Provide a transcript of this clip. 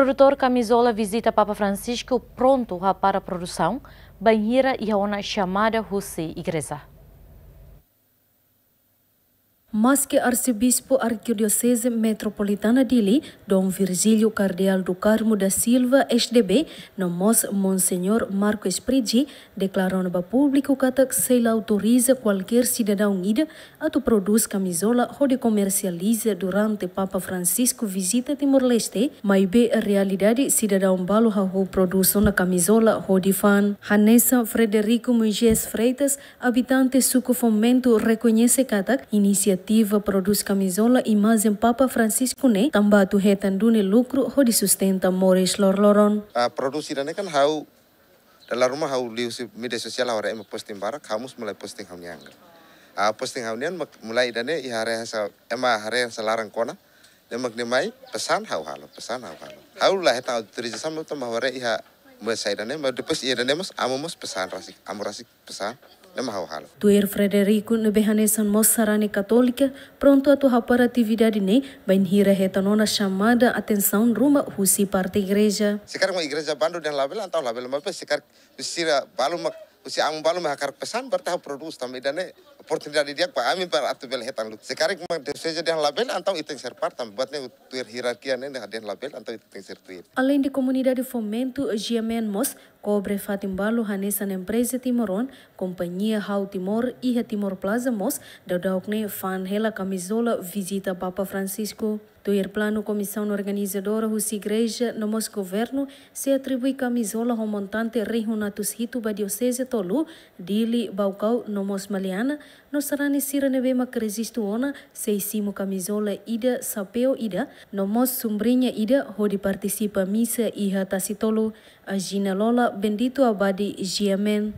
Produtor Camisola visita Papa Francisco pronto para a produção, banheira e a ona chamada Russi Igreja. Mas que arcebispo arquidiocese metropolitana de Dili, Dom Virgílio Cardeal do Carmo da Silva, SDB, nomos Monsenhor Marco Esprigi, declarou no público que se autoriza qualquer cidadão unida a tu produz camisola ou comercializa durante Papa Francisco visita Timor-Leste, mas be a realidade cidadão balo ou produz na camisola ou de fan. Hanessa Frederico Mugés Freitas, habitante suco fomento, reconhece que iniciativa iniciativa produz camisola e em Papa Francisco ne tambatu hetan dune lucro ho di sustenta mores lorloron. A ah, produzir ne kan hau dalam rumah hau liu si media sosial hau rek posting barak hamus mulai posting hau nyangga. A ah, posting hau nian mulai dane i hare hasa ema hare selarang kona ne mai pesan hau halo pesan hau halo. Hau lah hetan autorisasi sama tambah i ha Mas saya dan mas depas iya dan mas amu mas pesan rasik amu rasik pesan Tuer Frederico Nebehanesan Mossarane Católica pronto atuar para atividade nem bain hira retanona chamada atenção rumo husi parte igreja. Sekarang uma igreja bando dan label antau label mas sekarang usira baluma usia amu baluma hakar pesan bertahap produs também dane oportunidade dia pa amin para atu bel hetan lut. Sekarang mang deseja dan label antau iteng serpar tam buatne tuer hierarquia ne dan label antau iteng di Além de comunidade fomento Giamen Mos Cobre Fatimbalo hanesan empresa Timoron, kompanyia Hau Timor e Timor Plaza Mos, daudaukne fan hela kamizola visita Papa Francisco. Tuir plano comissão organizadora Husi Igreja no Mos Governo se atribui kamizola ao Rehunatus hitu ba Diocese Tolu, Dili Baucau no Mos Maliana, no Sarani ma Cresisto Ona, Seisimo Camisola Ida Sapeo Ida, no Mos Ida, hodi participa missa e Hatasitolo, Agina Lola bendito abadi Jiamen.